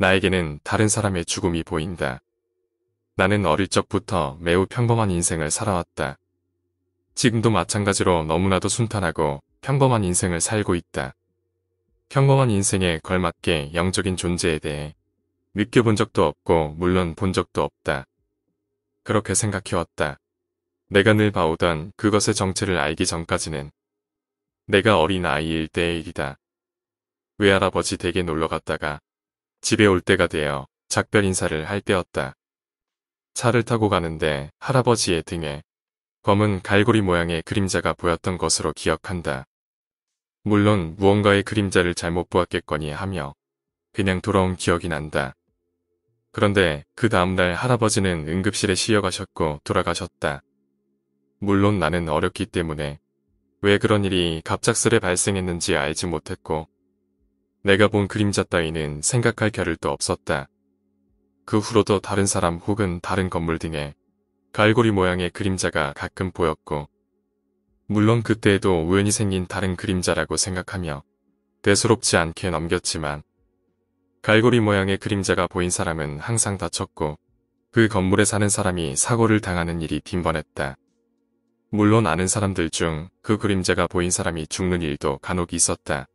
나에게는 다른 사람의 죽음이 보인다. 나는 어릴 적부터 매우 평범한 인생을 살아왔다. 지금도 마찬가지로 너무나도 순탄하고 평범한 인생을 살고 있다. 평범한 인생에 걸맞게 영적인 존재에 대해 느껴본 적도 없고 물론 본 적도 없다. 그렇게 생각해왔다. 내가 늘 봐오던 그것의 정체를 알기 전까지는 내가 어린 아이일 때의 일이다. 외할아버지 댁에 놀러 갔다가 집에 올 때가 되어 작별 인사를 할 때였다. 차를 타고 가는데 할아버지의 등에 검은 갈고리 모양의 그림자가 보였던 것으로 기억한다. 물론 무언가의 그림자를 잘못 보았겠거니 하며 그냥 돌아온 기억이 난다. 그런데 그 다음날 할아버지는 응급실에 실려가셨고 돌아가셨다. 물론 나는 어렸기 때문에 왜 그런 일이 갑작스레 발생했는지 알지 못했고 내가 본 그림자 따위는 생각할 겨를도 없었다. 그 후로도 다른 사람 혹은 다른 건물 등에 갈고리 모양의 그림자가 가끔 보였고 물론 그때에도 우연히 생긴 다른 그림자라고 생각하며 대수롭지 않게 넘겼지만 갈고리 모양의 그림자가 보인 사람은 항상 다쳤고 그 건물에 사는 사람이 사고를 당하는 일이 빈번했다. 물론 아는 사람들 중 그 그림자가 보인 사람이 죽는 일도 간혹 있었다.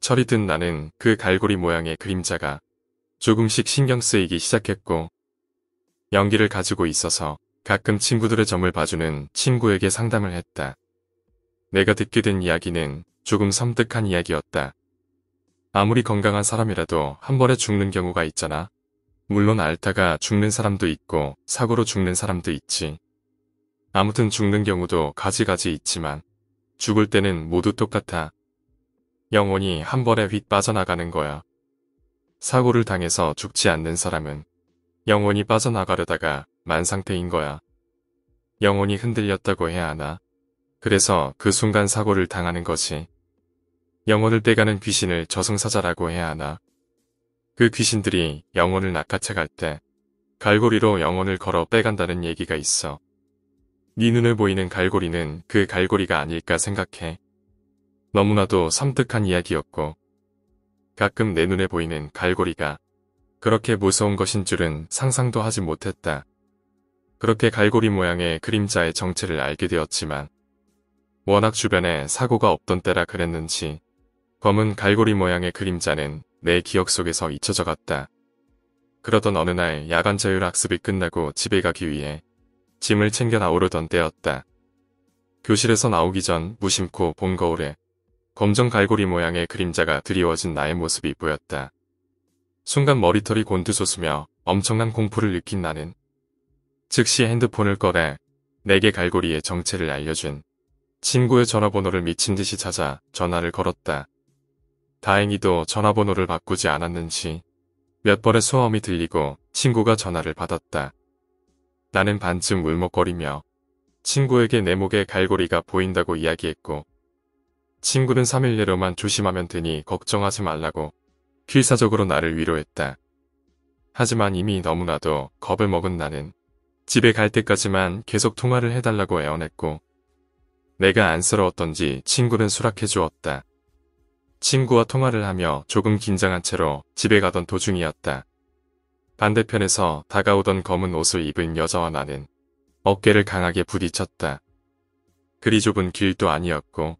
철이 든 나는 그 갈고리 모양의 그림자가 조금씩 신경 쓰이기 시작했고 연기를 가지고 있어서 가끔 친구들의 점을 봐주는 친구에게 상담을 했다. 내가 듣게 된 이야기는 조금 섬뜩한 이야기였다. 아무리 건강한 사람이라도 한 번에 죽는 경우가 있잖아. 물론 알다가 죽는 사람도 있고 사고로 죽는 사람도 있지. 아무튼 죽는 경우도 가지가지 있지만 죽을 때는 모두 똑같아. 영혼이 한 벌에 휙 빠져나가는 거야. 사고를 당해서 죽지 않는 사람은 영혼이 빠져나가려다가 만상태인 거야. 영혼이 흔들렸다고 해야 하나? 그래서 그 순간 사고를 당하는 것이 영혼을 빼가는 귀신을 저승사자라고 해야 하나? 그 귀신들이 영혼을 낚아채갈 때 갈고리로 영혼을 걸어 빼간다는 얘기가 있어. 네 눈에 보이는 갈고리는 그 갈고리가 아닐까 생각해. 너무나도 섬뜩한 이야기였고 가끔 내 눈에 보이는 갈고리가 그렇게 무서운 것인 줄은 상상도 하지 못했다. 그렇게 갈고리 모양의 그림자의 정체를 알게 되었지만 워낙 주변에 사고가 없던 때라 그랬는지 검은 갈고리 모양의 그림자는 내 기억 속에서 잊혀져 갔다. 그러던 어느 날 야간 자율학습이 끝나고 집에 가기 위해 짐을 챙겨 나오려던 때였다. 교실에서 나오기 전 무심코 본 거울에 검정 갈고리 모양의 그림자가 드리워진 나의 모습이 보였다. 순간 머리털이 곤두솟으며 엄청난 공포를 느낀 나는 즉시 핸드폰을 꺼내 내게 갈고리의 정체를 알려준 친구의 전화번호를 미친 듯이 찾아 전화를 걸었다. 다행히도 전화번호를 바꾸지 않았는지 몇 번의 소음이 들리고 친구가 전화를 받았다. 나는 반쯤 울먹거리며 친구에게 내 목에 갈고리가 보인다고 이야기했고 친구는 3일 내로만 조심하면 되니 걱정하지 말라고 필사적으로 나를 위로했다. 하지만 이미 너무나도 겁을 먹은 나는 집에 갈 때까지만 계속 통화를 해달라고 애원했고 내가 안쓰러웠던지 친구는 수락해 주었다. 친구와 통화를 하며 조금 긴장한 채로 집에 가던 도중이었다. 반대편에서 다가오던 검은 옷을 입은 여자와 나는 어깨를 강하게 부딪혔다. 그리 좁은 길도 아니었고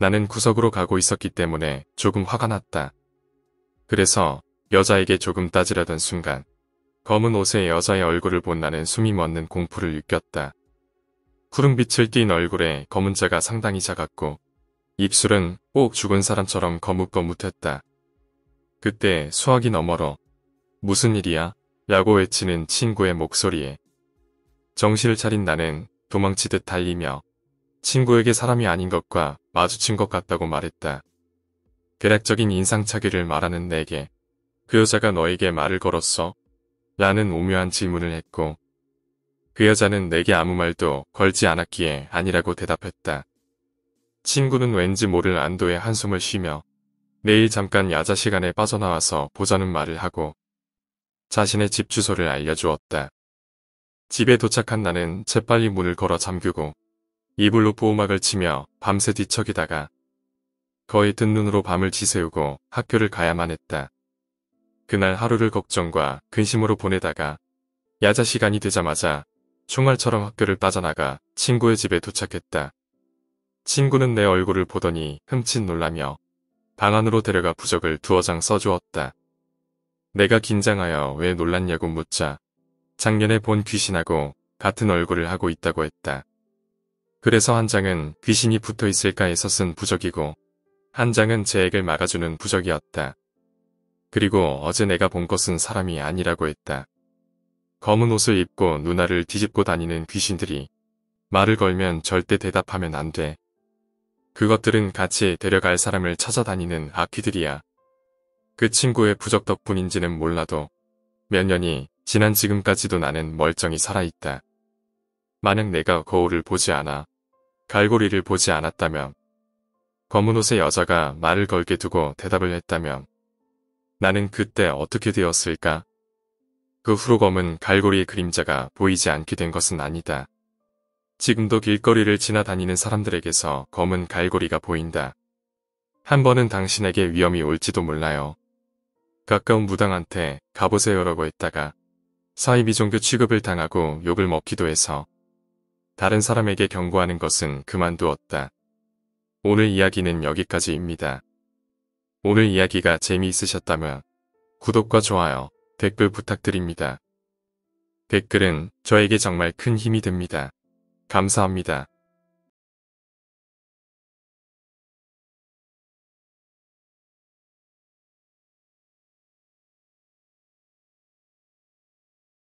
나는 구석으로 가고 있었기 때문에 조금 화가 났다. 그래서 여자에게 조금 따지려던 순간 검은 옷에 여자의 얼굴을 본 나는 숨이 멎는 공포를 느꼈다. 푸른빛을 띤 얼굴에 검은 자가 상당히 작았고 입술은 꼭 죽은 사람처럼 거뭇거뭇했다. 그때 수학이 너머로 무슨 일이야? 라고 외치는 친구의 목소리에 정신을 차린 나는 도망치듯 달리며 친구에게 사람이 아닌 것과 마주친 것 같다고 말했다. 괴략적인 인상차기를 말하는 내게 그 여자가 너에게 말을 걸었어? 라는 오묘한 질문을 했고 그 여자는 내게 아무 말도 걸지 않았기에 아니라고 대답했다. 친구는 왠지 모를 안도의 한숨을 쉬며 내일 잠깐 야자 시간에 빠져나와서 보자는 말을 하고 자신의 집 주소를 알려주었다. 집에 도착한 나는 재빨리 문을 걸어 잠그고 이불로 보호막을 치며 밤새 뒤척이다가 거의 뜬눈으로 밤을 지새우고 학교를 가야만 했다. 그날 하루를 걱정과 근심으로 보내다가 야자 시간이 되자마자 총알처럼 학교를 빠져나가 친구의 집에 도착했다. 친구는 내 얼굴을 보더니 흠칫 놀라며 방 안으로 데려가 부적을 두어 장 써주었다. 내가 긴장하여 왜 놀랐냐고 묻자 작년에 본 귀신하고 같은 얼굴을 하고 있다고 했다. 그래서 한 장은 귀신이 붙어 있을까 해서 쓴 부적이고 한 장은 제액을 막아주는 부적이었다. 그리고 어제 내가 본 것은 사람이 아니라고 했다. 검은 옷을 입고 누나를 뒤집고 다니는 귀신들이 말을 걸면 절대 대답하면 안 돼. 그것들은 같이 데려갈 사람을 찾아다니는 악귀들이야. 그 친구의 부적 덕분인지는 몰라도 몇 년이 지난 지금까지도 나는 멀쩡히 살아있다. 만약 내가 거울을 보지 않아 갈고리를 보지 않았다면 검은 옷의 여자가 말을 걸게 두고 대답을 했다면 나는 그때 어떻게 되었을까? 그 후로 검은 갈고리의 그림자가 보이지 않게 된 것은 아니다. 지금도 길거리를 지나다니는 사람들에게서 검은 갈고리가 보인다. 한 번은 당신에게 위험이 올지도 몰라요. 가까운 무당한테 가보세요라고 했다가 사이비종교 취급을 당하고 욕을 먹기도 해서 다른 사람에게 경고하는 것은 그만두었다. 오늘 이야기는 여기까지입니다. 오늘 이야기가 재미있으셨다면 구독과 좋아요, 댓글 부탁드립니다. 댓글은 저에게 정말 큰 힘이 됩니다. 감사합니다.